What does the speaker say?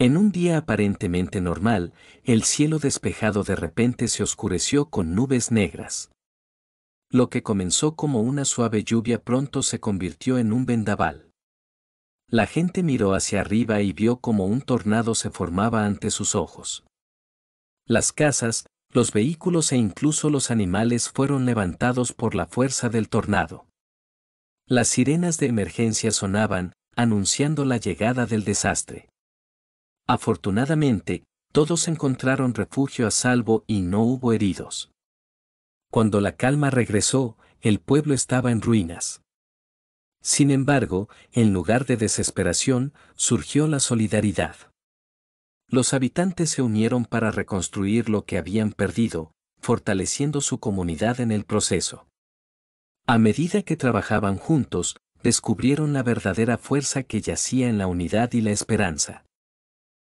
En un día aparentemente normal, el cielo despejado de repente se oscureció con nubes negras. Lo que comenzó como una suave lluvia pronto se convirtió en un vendaval. La gente miró hacia arriba y vio como un tornado se formaba ante sus ojos. Las casas, los vehículos e incluso los animales fueron levantados por la fuerza del tornado. Las sirenas de emergencia sonaban, anunciando la llegada del desastre. Afortunadamente, todos encontraron refugio a salvo y no hubo heridos. Cuando la calma regresó, el pueblo estaba en ruinas. Sin embargo, en lugar de desesperación, surgió la solidaridad. Los habitantes se unieron para reconstruir lo que habían perdido, fortaleciendo su comunidad en el proceso. A medida que trabajaban juntos, descubrieron la verdadera fuerza que yacía en la unidad y la esperanza.